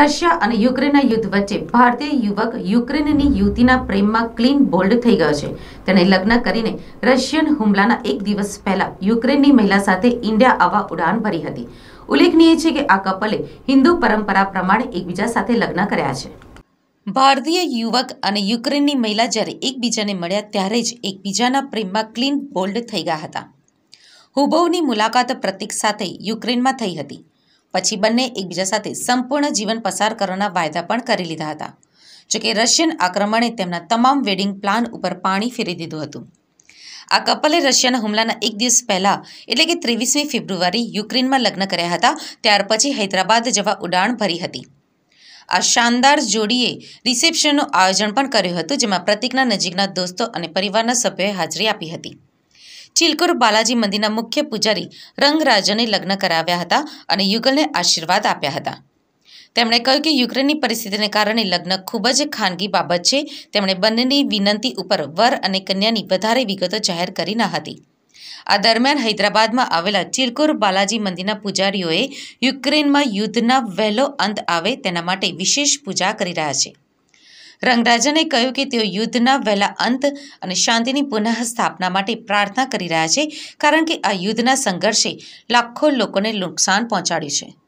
Russia અને યુક્રેનના યુદ્ધ વચ્ચે ભારતીય યુવક યુક્રેનની યુવતીના પ્રેમમાં ક્લીન બોલ્ડ થઈ ગયો છે તેણે લગ્ન કરીને રશિયન હુમલાના એક દિવસ પહેલા યુક્રેનની મહિલા સાથે ઇન્ડિયા આવવા ઉડાન ભરી હતી ઉલ્લેખનીય છે કે આ કપલે હિન્દુ પરંપરા પ્રમાણે એકબીજા સાથે લગ્ન કર્યા છે ભારતીય યુવક અને યુક્રેનની મહિલા જ્યારે એકબીજાને મળ્યા ત્યારે જ એકબીજાના પ્રેમમાં ક્લીન બોલ્ડ થઈ ગયા હતા હુબોવની મુલાકાત પ્રતિક સાથે યુક્રેનમાં થઈ હતી પછી બંને એકબીજા સાથે સંપૂર્ણ જીવન પસાર કરવાના વાયદા પણ કરી લીધા હતા જોકે રશિયન આક્રમણે તેમના તમામ વેડિંગ પ્લાન ઉપર પાણી ફેરી દીધું હતું આ કપલે રશિયાના હુમલાના એક દિવસ પહેલાં એટલે કે ત્રેવીસમી ફેબ્રુઆરી યુક્રેનમાં લગ્ન કર્યા હતા ત્યાર પછી હૈદરાબાદ જવા ઉડાણ ભરી હતી આ શાનદાર જોડીએ રિસેપ્શનનું આયોજન પણ કર્યું હતું જેમાં પ્રતિકના નજીકના દોસ્તો અને પરિવારના સભ્યોએ હાજરી આપી હતી ચિલકુર બાલાજી મંદિરના મુખ્ય પૂજારી રંગરાજને લગ્ન કરાવ્યા હતા અને યુગલને આશીર્વાદ આપ્યા હતા તેમણે કહ્યું કે યુક્રેનની પરિસ્થિતિને કારણે લગ્ન ખૂબ જ ખાનગી બાબત છે તેમણે બંનેની વિનંતી ઉપર વર અને કન્યાની વધારે વિગતો જાહેર કરી ન હતી આ દરમિયાન હૈદરાબાદમાં આવેલા ચિલકુર બાલાજી મંદિરના પૂજારીઓએ યુક્રેનમાં યુદ્ધના વહેલો અંત આવે તેના માટે વિશેષ પૂજા કરી રહ્યા છે રંગરાજને કહ્યું કે તેઓ યુદ્ધના વહેલા અંત અને શાંતિની પુનઃ સ્થાપના માટે પ્રાર્થના કરી રહ્યા છે કારણ કે આ યુદ્ધના સંઘર્ષે લાખો લોકોને નુકસાન પહોંચાડ્યું છે